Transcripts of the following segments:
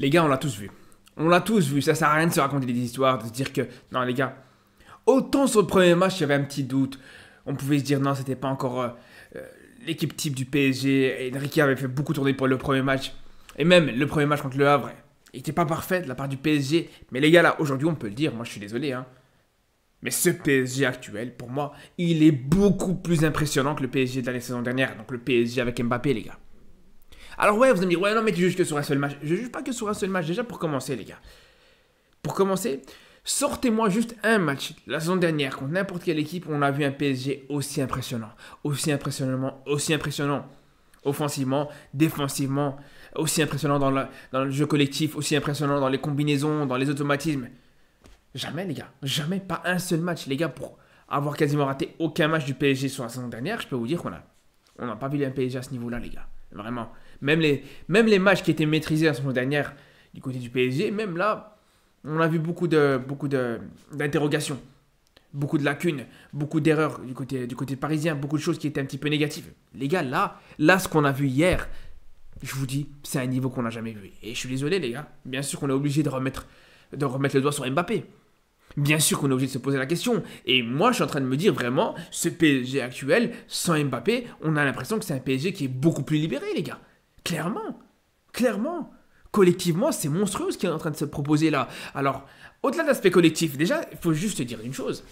Les gars, on l'a tous vu. On l'a tous vu. Ça sert à rien de se raconter des histoires, de se dire que. Non, les gars. Autant sur le premier match, il y avait un petit doute. On pouvait se dire non, c'était pas encore euh, euh, l'équipe type du PSG. Enrique avait fait beaucoup tourner pour le premier match. Et même le premier match contre le Havre, il était pas parfait de la part du PSG. Mais les gars, là, aujourd'hui, on peut le dire. Moi, je suis désolé. Hein. Mais ce PSG actuel, pour moi, il est beaucoup plus impressionnant que le PSG de l'année saison dernière. Donc le PSG avec Mbappé, les gars. Alors ouais, vous allez me dire, ouais, non, mais tu juges que sur un seul match. Je juge pas que sur un seul match, déjà pour commencer, les gars. Pour commencer, sortez-moi juste un match. La saison dernière, contre n'importe quelle équipe, on a vu un PSG aussi impressionnant. Aussi impressionnant, aussi impressionnant. Offensivement, défensivement, aussi impressionnant dans, dans le jeu collectif, aussi impressionnant dans les combinaisons, dans les automatismes. Jamais, les gars. Jamais, pas un seul match, les gars, pour avoir quasiment raté aucun match du PSG sur la saison dernière, je peux vous dire qu'on a, on n'a pas vu un PSG à ce niveau-là, les gars. Vraiment. Même les, même les matchs qui étaient maîtrisés la semaine dernière du côté du PSG, même là, on a vu beaucoup de beaucoup d'interrogations, beaucoup de lacunes, beaucoup d'erreurs du côté, du côté parisien, beaucoup de choses qui étaient un petit peu négatives. Les gars, là, là ce qu'on a vu hier, je vous dis, c'est un niveau qu'on n'a jamais vu. Et je suis désolé, les gars. Bien sûr qu'on est obligé de remettre, de remettre le doigt sur Mbappé. Bien sûr qu'on est obligé de se poser la question. Et moi, je suis en train de me dire vraiment, ce PSG actuel, sans Mbappé, on a l'impression que c'est un PSG qui est beaucoup plus libéré, les gars. Clairement. Clairement. Collectivement, c'est monstrueux ce qui est en train de se proposer là. Alors, au-delà de l'aspect collectif, déjà, il faut juste dire une chose.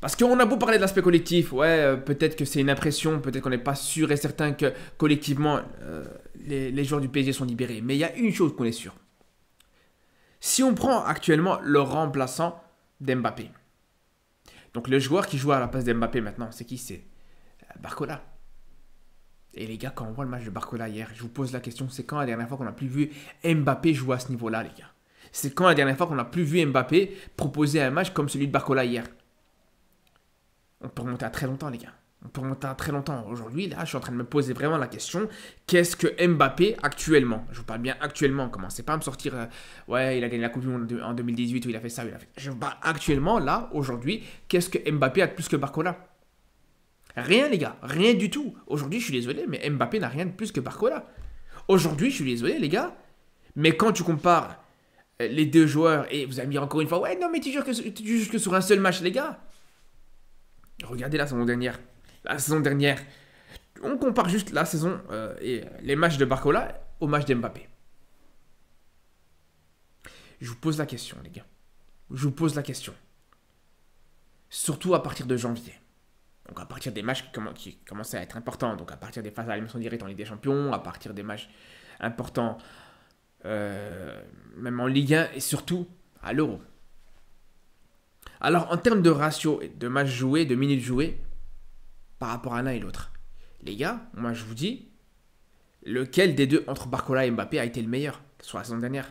Parce qu'on a beau parler de l'aspect collectif, ouais, euh, peut-être que c'est une impression, peut-être qu'on n'est pas sûr et certain que collectivement, euh, les, les joueurs du PSG sont libérés. Mais il y a une chose qu'on est sûr, si on prend actuellement le remplaçant d'Mbappé, donc le joueur qui joue à la place d'Mbappé maintenant, c'est qui C'est euh, Barcola. Et les gars, quand on voit le match de Barcola hier, je vous pose la question, c'est quand la dernière fois qu'on a plus vu Mbappé jouer à ce niveau-là, les gars C'est quand la dernière fois qu'on a plus vu Mbappé proposer un match comme celui de Barcola hier On peut remonter à très longtemps, les gars pour remonter à très longtemps. Aujourd'hui, là, je suis en train de me poser vraiment la question qu'est-ce que Mbappé actuellement Je vous parle bien actuellement. Commencez pas à me sortir euh, ouais, il a gagné la Coupe du Monde en 2018 ou il a fait ça, il a fait. Je vous parle actuellement, là, aujourd'hui, qu'est-ce que Mbappé a de plus que Barcola Rien, les gars, rien du tout. Aujourd'hui, je suis désolé, mais Mbappé n'a rien de plus que Barcola. Aujourd'hui, je suis désolé, les gars, mais quand tu compares euh, les deux joueurs et vous allez me dire encore une fois ouais, non, mais tu juges que, tu sur un seul match, les gars. Regardez la saison dernière la saison dernière. On compare juste la saison euh, et les matchs de Barcola Aux matchs d'Mbappé. Je vous pose la question, les gars. Je vous pose la question. Surtout à partir de janvier. Donc à partir des matchs qui, commençaient à être importants. Donc à partir des phases à l'émission directe en Ligue des Champions, à partir des matchs importants euh, même en Ligue 1 et surtout à l'Euro. Alors en termes de ratio de matchs joués, de minutes jouées, par rapport à l'un et l'autre. Les gars, moi je vous dis, lequel des deux entre Barcola et Mbappé a été le meilleur sur la saison dernière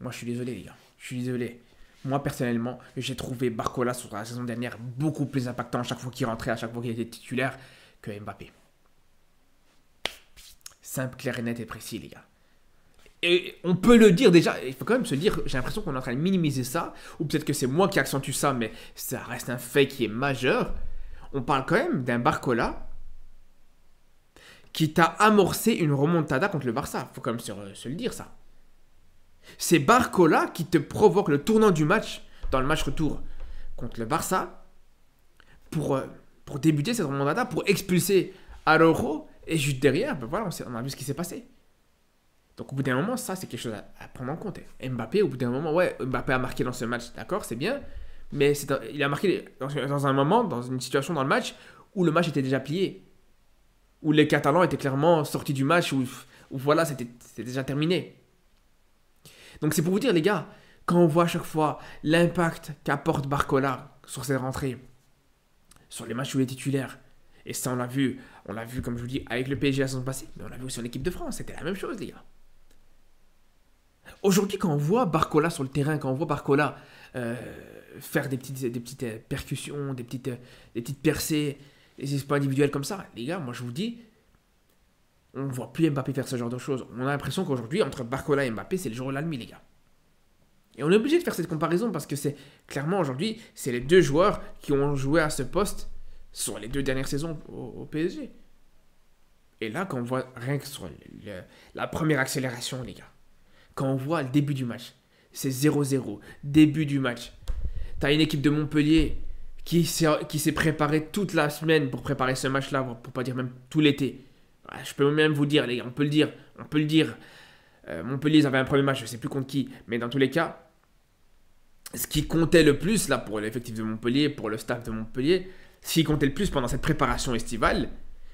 Moi je suis désolé les gars, je suis désolé. Moi personnellement, j'ai trouvé Barcola sur la saison dernière beaucoup plus impactant à chaque fois qu'il rentrait, à chaque fois qu'il était titulaire que Mbappé. Simple, clair et net et précis les gars et on peut le dire déjà, il faut quand même se dire, j'ai l'impression qu'on est en train de minimiser ça, ou peut-être que c'est moi qui accentue ça, mais ça reste un fait qui est majeur. On parle quand même d'un Barcola qui t'a amorcé une remontada contre le Barça. Il Faut quand même se, le dire ça. C'est Barcola qui te provoque le tournant du match, dans le match retour contre le Barça, pour, euh, pour débuter cette remontada, pour expulser Arojo, et juste derrière, ben on a vu ce qui s'est passé. Donc au bout d'un moment, ça c'est quelque chose à, prendre en compte. Mbappé, au bout d'un moment, ouais, Mbappé a marqué dans ce match, d'accord, c'est bien, mais il a marqué dans, un moment, dans une situation dans le match où le match était déjà plié, où les Catalans étaient clairement sortis du match, où, voilà, c'était déjà terminé. Donc c'est pour vous dire les gars, quand on voit à chaque fois l'impact qu'apporte Barcola sur ses rentrées, sur les matchs où il est titulaire, et ça on l'a vu, on l'a vu comme je vous dis avec le PSG à son passé, mais on l'a vu aussi en équipe de France, c'était la même chose les gars. Aujourd'hui, quand on voit Barcola sur le terrain, quand on voit Barcola euh, faire des petites, des petites euh, percussions, des petites, euh, des petites percées, des exploits individuels comme ça, les gars, moi je vous dis, on ne voit plus Mbappé faire ce genre de choses. On a l'impression qu'aujourd'hui, entre Barcola et Mbappé, c'est le jour de la les gars. Et on est obligé de faire cette comparaison parce que c'est clairement aujourd'hui, c'est les deux joueurs qui ont joué à ce poste sur les deux dernières saisons au, PSG. Et là, quand on voit rien que sur la première accélération, les gars, quand on voit le début du match, c'est 0-0, début du match. T'as une équipe de Montpellier qui s'est préparée toute la semaine pour préparer ce match-là, pour pas dire même tout l'été. Ah, je peux même vous dire, les gars, on peut le dire, on peut le dire. Euh, Montpellier, ils avaient un premier match, je sais plus contre qui, mais dans tous les cas, ce qui comptait le plus là pour l'effectif de Montpellier, pour le staff de Montpellier, ce qui comptait le plus pendant cette préparation estivale,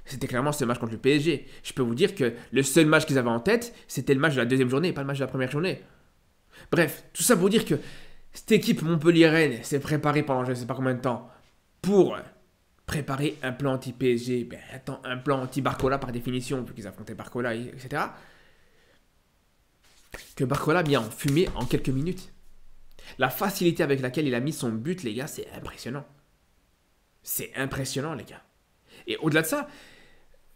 c'était clairement ce match contre le PSG. Je peux vous dire que le seul match qu'ils avaient en tête, c'était le match de la deuxième journée, pas le match de la première journée. Bref, tout ça pour dire que cette équipe Montpellier-Rennes s'est préparée pendant je ne sais pas combien de temps pour préparer un plan anti-PSG. Ben, un plan anti-Barcola par définition, vu qu'ils affrontaient Barcola, etc. Que Barcola vient en fumée en quelques minutes. La facilité avec laquelle il a mis son but, les gars, c'est impressionnant. C'est impressionnant, les gars. Et au-delà de ça,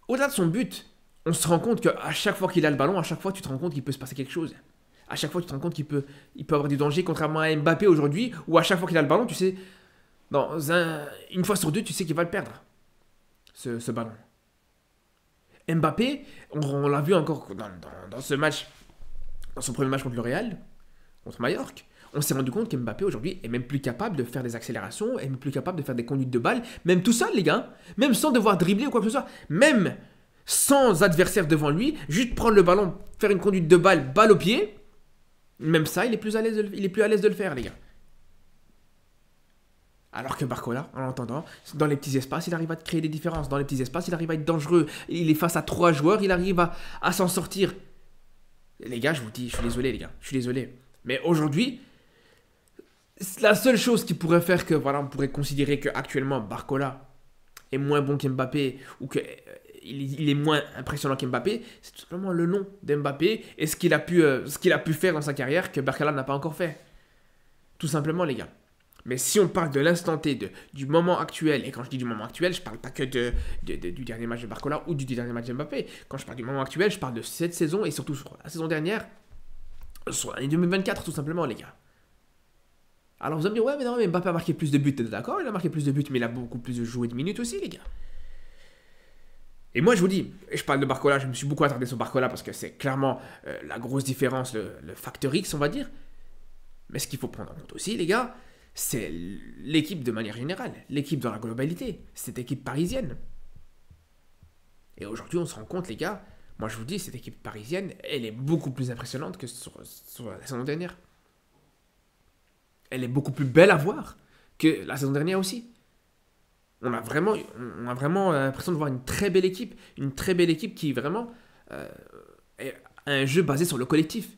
au-delà de son but, on se rend compte qu'à chaque fois qu'il a le ballon, à chaque fois, tu te rends compte qu'il peut se passer quelque chose. À chaque fois, tu te rends compte qu'il peut, il peut avoir du danger, contrairement à Mbappé aujourd'hui, où à chaque fois qu'il a le ballon, tu sais, dans une fois sur deux, tu sais qu'il va le perdre, ce, ballon. Mbappé, on, l'a vu encore dans, ce match, dans son premier match contre le Real, contre Mallorca, on s'est rendu compte qu'Mbappé aujourd'hui est même plus capable de faire des accélérations, est même plus capable de faire des conduites de balles, même tout seul, les gars, même sans devoir dribbler ou quoi que ce soit, même sans adversaire devant lui, juste prendre le ballon, faire une conduite de balle, balle au pied, même ça, il est plus à l'aise, il est plus à l'aise de le faire, les gars. Alors que Barcola, en l'entendant, dans les petits espaces, il arrive à créer des différences. Dans les petits espaces, il arrive à être dangereux. Il est face à trois joueurs, il arrive à, à s'en sortir. Les gars, je vous dis, je suis désolé, les gars. Je suis désolé. Mais aujourd'hui, la seule chose qui pourrait faire que voilà, on pourrait considérer qu'actuellement Barcola est moins bon qu'Mbappé ou que euh, il, est moins impressionnant qu'Mbappé, c'est tout simplement le nom d'Mbappé et ce qu'il a, pu, euh, a pu faire dans sa carrière que Barcola n'a pas encore fait. Tout simplement, les gars. Mais si on parle de l'instant T, de, du moment actuel, et quand je dis du moment actuel, je parle pas que de, du dernier match de Barcola ou du, dernier match d'Mbappé. Quand je parle du moment actuel, je parle de cette saison et surtout sur la saison dernière, sur l'année 2024, tout simplement, les gars. Alors vous allez me dire, ouais, mais non, mais Mbappé a marqué plus de buts, d'accord Il a marqué plus de buts, mais il a beaucoup plus joué de minutes aussi, les gars. Et moi, je vous dis, et je parle de Barcola, je me suis beaucoup attardé sur Barcola parce que c'est clairement euh, la grosse différence, le, factor facteur X, on va dire. Mais ce qu'il faut prendre en compte aussi, les gars, c'est l'équipe de manière générale, l'équipe dans la globalité, cette équipe parisienne. Et aujourd'hui, on se rend compte, les gars, moi je vous dis, cette équipe parisienne, elle est beaucoup plus impressionnante que sur la saison dernière elle est beaucoup plus belle à voir que la saison dernière aussi. On a vraiment, a vraiment l'impression de voir une très belle équipe, une très belle équipe qui vraiment a euh, un jeu basé sur le collectif.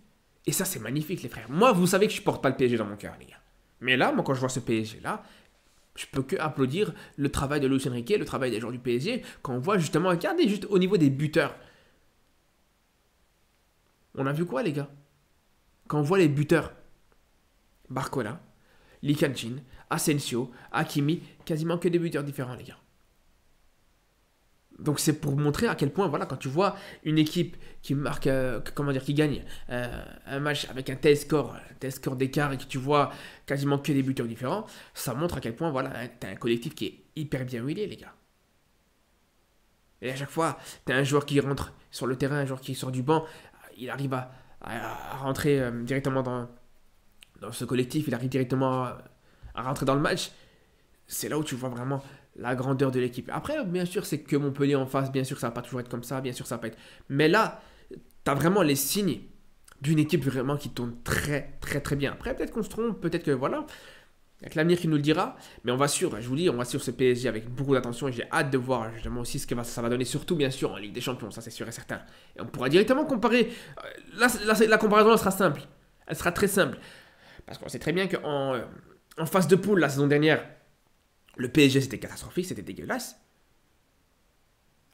Et ça, c'est magnifique, les frères. Moi, vous savez que je porte pas le PSG dans mon cœur, les gars. Mais là, moi, quand je vois ce PSG-là, je peux que applaudir le travail de Luis Riquet, le travail des gens du PSG, quand on voit justement, regardez juste au niveau des buteurs. On a vu quoi, les gars Quand on voit les buteurs, Barcola, Lee Kanchin, Asensio, Hakimi, quasiment que des buteurs différents, les gars. Donc c'est pour montrer à quel point, voilà, quand tu vois une équipe qui marque, euh, comment dire, qui gagne euh, un match avec un tel score, un tel score d'écart et que tu vois quasiment que des buteurs différents, ça montre à quel point, voilà, t'as un collectif qui est hyper bien huilé, les gars. Et à chaque fois, t'as un joueur qui rentre sur le terrain, un joueur qui sort du banc, il arrive à, rentrer euh, directement dans, dans ce collectif, il arrive directement à, rentrer dans le match. C'est là où tu vois vraiment la grandeur de l'équipe. Après, bien sûr, c'est que Montpellier en face, bien sûr, ça va pas toujours être comme ça, bien sûr, ça va pas être. Mais là, tu as vraiment les signes d'une équipe vraiment qui tourne très, très, très bien. Après, peut-être qu'on se trompe, peut-être que voilà, avec l'avenir qui nous le dira. Mais on va sur, je vous dis, on va sur ce PSG avec beaucoup d'attention et j'ai hâte de voir justement aussi ce que ça va donner, surtout bien sûr en Ligue des Champions, ça c'est sûr et certain. Et on pourra directement comparer. Euh, la, la comparaison, elle sera simple. Elle sera très simple. Parce qu'on sait très bien qu'en euh, en phase de poule la saison dernière, le PSG c'était catastrophique, c'était dégueulasse.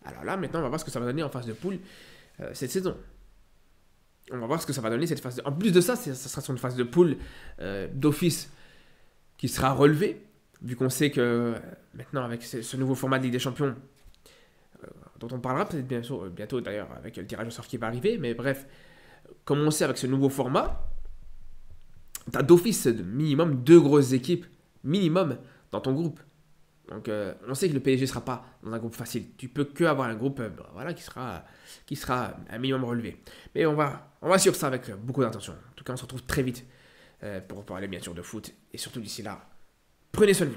Alors là, maintenant, on va voir ce que ça va donner en phase de poule euh, cette saison. On va voir ce que ça va donner cette phase de... En plus de ça, ça sera sur une phase de poule euh, d'office qui sera relevée, vu qu'on sait que maintenant, avec ce, nouveau format de Ligue des Champions, dont on parlera peut-être bientôt, bientôt d'ailleurs, avec le tirage au sort qui va arriver, mais bref, comme on sait avec ce nouveau format, tu as d'office minimum deux grosses équipes, minimum, dans ton groupe. Donc euh, on sait que le PSG ne sera pas dans un groupe facile. Tu peux que avoir un groupe euh, voilà, qui, sera, qui sera un minimum relevé. Mais on va, on va sur ça avec euh, beaucoup d'attention. En tout cas, on se retrouve très vite pour parler bien sûr de foot. Et surtout d'ici là, prenez soin de vous.